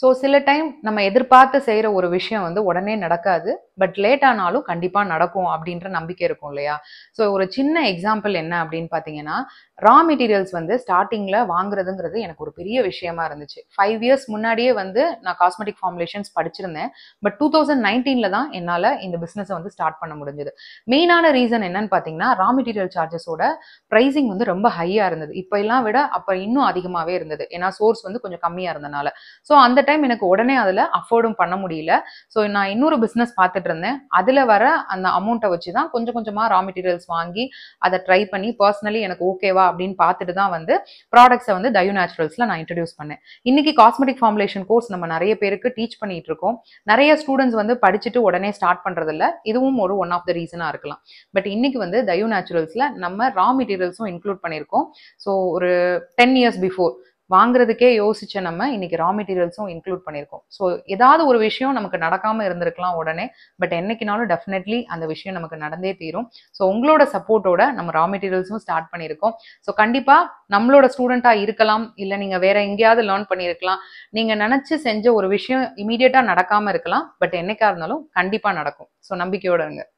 so சில time நம்ம எதிர்பார்த்து செய்கிற ஒரு விஷயம் வந்து உடனே நடக்காது பட் லேட் ஆனாலும் கண்டிப்பாக நடக்கும் அப்படின்ற நம்பிக்கை இருக்கும் இல்லையா ஸோ ஒரு சின்ன எக்ஸாம்பிள் என்ன அப்படின்னு பார்த்தீங்கன்னா ரா மெட்டீரியல்ஸ் வந்து ஸ்டார்டிங்கில் வாங்குறதுங்கிறது எனக்கு ஒரு பெரிய விஷயமா இருந்துச்சு ஃபைவ் இயர்ஸ் முன்னாடியே வந்து நான் காஸ்மெட்டிக் ஃபார்முலேஷன்ஸ் படிச்சிருந்தேன் பட் டூ தௌசண்ட் நைன்டீனில் தான் என்னால் இந்த பிஸ்னஸை வந்து ஸ்டார்ட் பண்ண முடிஞ்சது மெயினான ரீசன் என்னன்னு பார்த்தீங்கன்னா ரா மெட்டீரியல் சார்ஜஸோட ப்ரைஸிங் வந்து ரொம்ப ஹையாக இருந்தது இப்போ எல்லாம் விட அப்போ இன்னும் அதிகமாகவே இருந்தது ஏன்னா சோர்ஸ் வந்து கொஞ்சம் கம்மியாக இருந்தனால ஸோ அந்த டைம் எனக்கு உடனே அதில் அஃபோர்டும் பண்ண முடியல ஸோ நான் இன்னொரு பிஸ்னஸ் பார்த்துட்டு பார்த்துட்டு இருந்தேன் அதில் வர அந்த அமௌண்ட்டை வச்சு தான் கொஞ்சம் கொஞ்சமாக ரா மெட்டீரியல்ஸ் வாங்கி அதை ட்ரை பண்ணி பர்சனலி எனக்கு ஓகேவா அப்படின்னு பார்த்துட்டு தான் வந்து ப்ராடக்ட்ஸை வந்து டயோ நேச்சுரல்ஸில் நான் இன்ட்ரடியூஸ் பண்ணேன் இன்னைக்கு காஸ்மெட்டிக் ஃபார்முலேஷன் கோர்ஸ் நம்ம நிறைய பேருக்கு டீச் பண்ணிட்டு இருக்கோம் நிறைய ஸ்டூடெண்ட்ஸ் வந்து படிச்சுட்டு உடனே ஸ்டார்ட் பண்ணுறதில்ல இதுவும் ஒரு ஒன் ஆஃப் த ரீசனாக இருக்கலாம் பட் இன்னைக்கு வந்து தயோ நேச்சுரல்ஸில் நம்ம ரா மெட்டீரியல்ஸும் இன்க்ளூட் பண்ணியிருக்கோம் ஸோ ஒரு டென் இயர்ஸ் பிஃபோர் வாங்குறதுக்கே யோசிச்ச நம்ம இன்னைக்கு ரா மெட்டீரியல்ஸும் இன்க்ளூட் பண்ணியிருக்கோம் ஸோ ஏதாவது ஒரு விஷயம் நமக்கு நடக்காமல் இருந்திருக்கலாம் உடனே பட் என்னைக்குனாலும் டெஃபினெட்லி அந்த விஷயம் நமக்கு நடந்தே தீரும் ஸோ உங்களோட சப்போர்ட்டோட நம்ம ரா மெட்டீரியல்ஸும் ஸ்டார்ட் பண்ணியிருக்கோம் ஸோ கண்டிப்பாக நம்மளோட ஸ்டூடெண்ட்டாக இருக்கலாம் இல்லை நீங்கள் வேற எங்கேயாவது லேர்ன் பண்ணியிருக்கலாம் நீங்கள் நினச்சி செஞ்ச ஒரு விஷயம் இமீடியட்டாக நடக்காமல் இருக்கலாம் பட் என்னைக்காக இருந்தாலும் கண்டிப்பாக நடக்கும் ஸோ நம்பிக்கையோட இருங்க